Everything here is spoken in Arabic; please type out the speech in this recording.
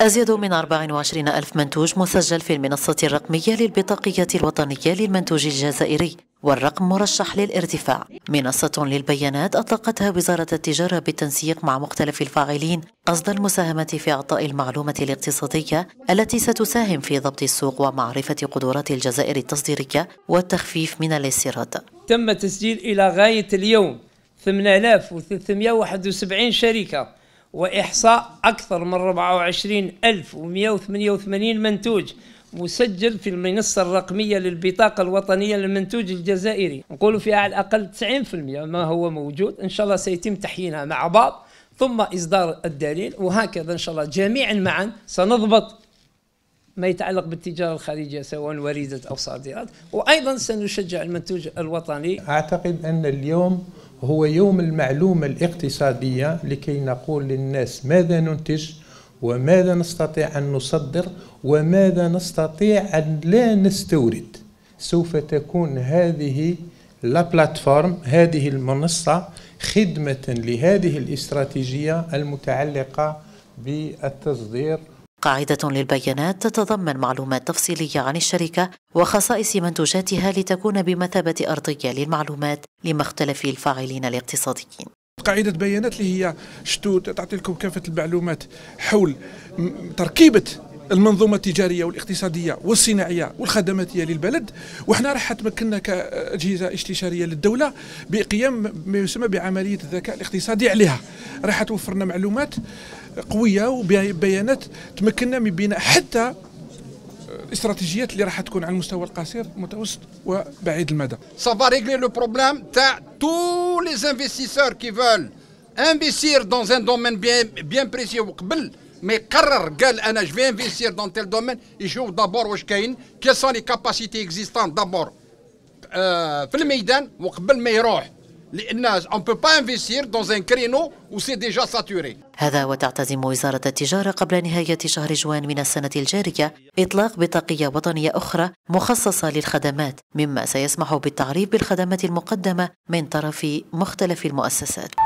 أزيد من 24 ألف منتوج مسجل في المنصة الرقمية للبطاقية الوطنية للمنتوج الجزائري والرقم مرشح للارتفاع منصة للبيانات أطلقتها وزارة التجارة بالتنسيق مع مختلف الفاعلين قصد المساهمة في إعطاء المعلومة الاقتصادية التي ستساهم في ضبط السوق ومعرفة قدرات الجزائر التصديرية والتخفيف من الاستيراد تم تسجيل إلى غاية اليوم 8371 شركة وإحصاء أكثر من 24188 منتوج مسجل في المنصة الرقمية للبطاقة الوطنية للمنتوج الجزائري نقول فيها على الأقل 90% ما هو موجود إن شاء الله سيتم تحيينها مع بعض ثم إصدار الدليل وهكذا إن شاء الله جميعا معا سنضبط ما يتعلق بالتجارة الخارجية سواء واردة أو صادرات وأيضا سنشجع المنتوج الوطني أعتقد أن اليوم هو يوم المعلومة الاقتصادية لكي نقول للناس ماذا ننتج وماذا نستطيع أن نصدر وماذا نستطيع أن لا نستورد سوف تكون هذه لا بلاتفورم هذه المنصة خدمة لهذه الاستراتيجية المتعلقة بالتصدير قاعدة للبيانات تتضمن معلومات تفصيلية عن الشركة وخصائص منتوجاتها لتكون بمثابة أرضية للمعلومات لمختلف الفاعلين الاقتصاديين قاعدة بيانات اللي هي شتو تعطي لكم كافة المعلومات حول تركيبة المنظومة التجارية والاقتصادية والصناعية والخدماتية للبلد وحنا راح تمكننا كأجهزة استشارية للدولة بقيام ما يسمى بعملية الذكاء الاقتصادي عليها راح توفرنا معلومات قوية وبيانات تمكننا من بناء حتى الاستراتيجيات اللي راح تكون على المستوى القصير المتوسط وبعيد المدى سافا ريغلي لو بروبلام تاع تو لي انفستيسور كي فول انفستير دون ان دومين بيان بريسي وقبل ما يقرر قال انا جو في انفيستير دون تيل دومين يشوف دابور واش كاين كيل سون لي كاباسيتي اكزيستون دابور في الميدان وقبل ما يروح لان اون بو با انفيستير دون ان كرينو و سي ديجا ساتوري هذا وتعتزم وزارة التجارة قبل نهاية شهر جوان من السنة الجارية إطلاق بطاقية وطنية أخرى مخصصة للخدمات مما سيسمح بالتعريف بالخدمات المقدمة من طرف مختلف المؤسسات